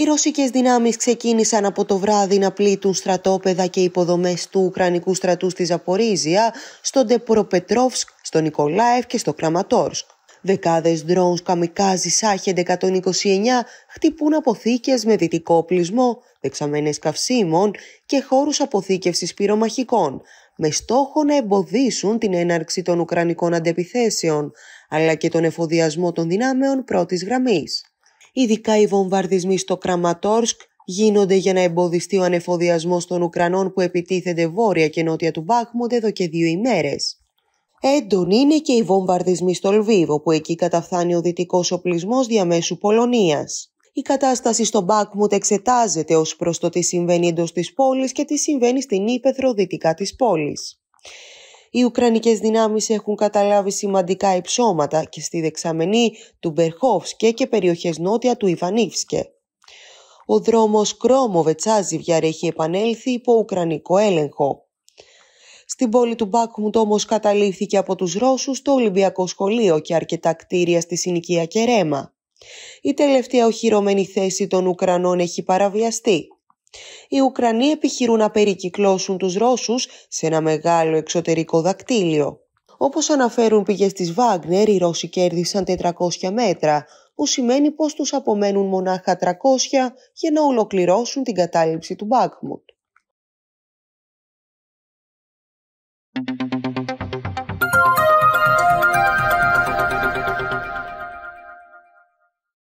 Οι ρωσικές δυνάμεις ξεκίνησαν από το βράδυ να πλήττουν στρατόπεδα και υποδομές του Ουκρανικού στρατού στη Ζαπορίζια, στον Ντεπροπετρόφσκ, στο Νικολάευ και στο Κραματόρσκ. Δεκάδες ντρόουν καμικάζι Σάχεντ 129 χτυπούν αποθήκες με δυτικό οπλισμό, δεξαμένες καυσίμων και χώρους αποθήκευσης πυρομαχικών, με στόχο να εμποδίσουν την έναρξη των Ουκρανικών αντεπιθέσεων, αλλά και τον εφοδιασμό των δυνάμεων πρώτης γραμμής. Ειδικά οι βομβαρδισμοί στο Κραματόρσκ γίνονται για να εμποδιστεί ο ανεφοδιασμός των Ουκρανών που επιτίθενται βόρεια και νότια του Μπάχμουντ εδώ και δύο ημέρες. Έντονοι είναι και οι βομβαρδισμοί στο Λβίβο που εκεί καταφθάνει ο δυτικός οπλισμός διαμέσου Πολωνίας. Η κατάσταση στο Μπάκμουτ εξετάζεται ως προς το τι συμβαίνει εντός της πόλης και τι συμβαίνει στην ύπεθρο δυτικά της πόλης. Οι Ουκρανικές δυνάμεις έχουν καταλάβει σημαντικά υψώματα και στη δεξαμενή του Μπερχόφσκε και περιοχές νότια του Ιβανίφσκε. Ο δρόμος Κρόμο-Βετσάζιβιαρ έχει επανέλθει υπό Ουκρανικό έλεγχο. Στην πόλη του Μπάκμουντ όμως καταλήφθηκε από τους Ρώσους το Ολυμπιακό Σχολείο και αρκετά κτίρια στη συνοικία Κερέμα. Η τελευταία οχυρωμένη θέση των Ουκρανών έχει παραβιαστεί. Οι Ουκρανοί επιχειρούν να περικυκλώσουν τους Ρώσους σε ένα μεγάλο εξωτερικό δακτύλιο. Όπως αναφέρουν πηγές της Βάγνερ, οι Ρώσοι κέρδισαν 400 μέτρα, που σημαίνει πως τους απομένουν μονάχα 300 για να ολοκληρώσουν την κατάληψη του Μπάκμουτ.